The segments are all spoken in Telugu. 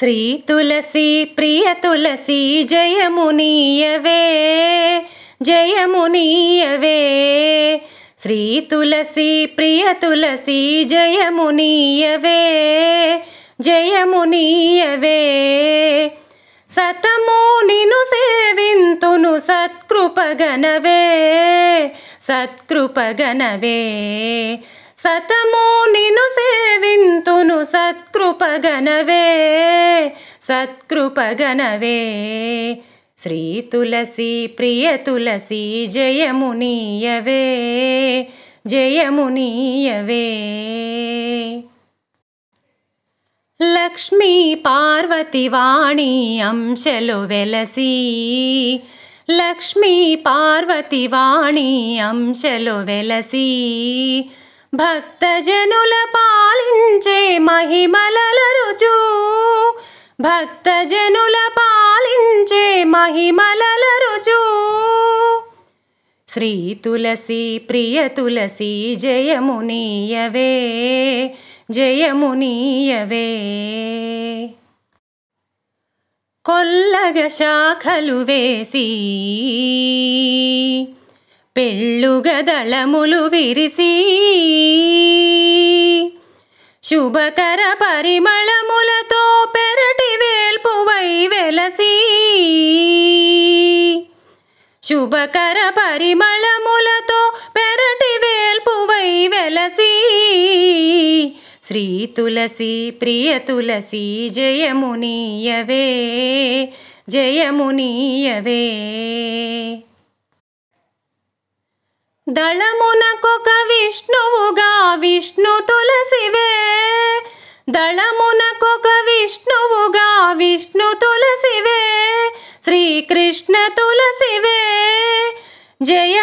శ్రీ తులసి ప్రియ తులసి జయమునీయవే జయమునీయవే శ్రీ తులసి ప్రియ తులసి జయమునీయవే జయమునీయవే సతము నిను సేవింతును సత్కృపగనవే సత్కృపగనవే సతము సత్కృపగనవే సత్కృపగనవే శ్రీ తులసి ప్రియ తులసి జయమునీయవే జయమునీయవే లక్ష్మీ పార్వతివాణి అంశలు వెలసి లక్ష్మీ పార్వతివాణి అంశలు వెలసి భక్తజనుల పాలించే మహిమలల రుజు భక్తజనుల పాలించే మహిమలల రుజు శ్రీ తులసి ప్రియ తులసి జయమునీయవే జయమునీయవే కొల్లగ శాఖలు వేసి పెళ్ళుగదళములు విరిసి శుభకర పరిమళములతో పెరటి వేల్పువై వెలసి శుభకర పరిమళములతో పెరటి వేల్పువై వెలసి శ్రీ తులసి ప్రియ తులసి జయమునీయవే జయమునీయవే दलमुनकोक विष्णुवग विष्णु तुलसिवे दलमुनकोक विष्णुवग विष्णु तुलसी श्री कृष्ण तुलसिवे जय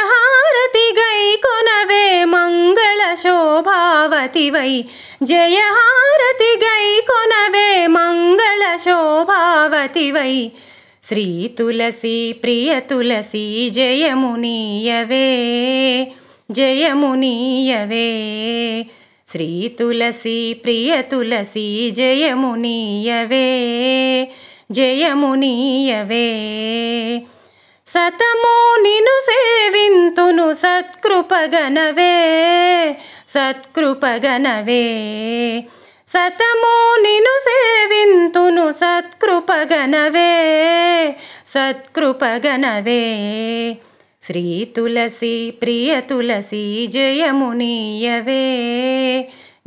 गई कोनवे मंगल मङ्गळशोभाति वै जय गई कोनवे मंगल मङ्गळशोभाति वै శ్రీ తులసి ప్రియ తులసి జయమునీయవే జయమునీయవే శ్రీ తులసి ప్రియ తులసి జయమునీయవే జయమునీయవే సతము నిను సేవింతును సత్కృపగనవే సత్కృపగనవే సతమో నిను సేవింతును సత్కృపగనవే సత్కృపగనవే శ్రీ తులసి ప్రియ తులసి జయమునీయవే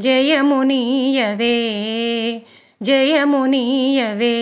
జయమునీయవే జయమునీయవే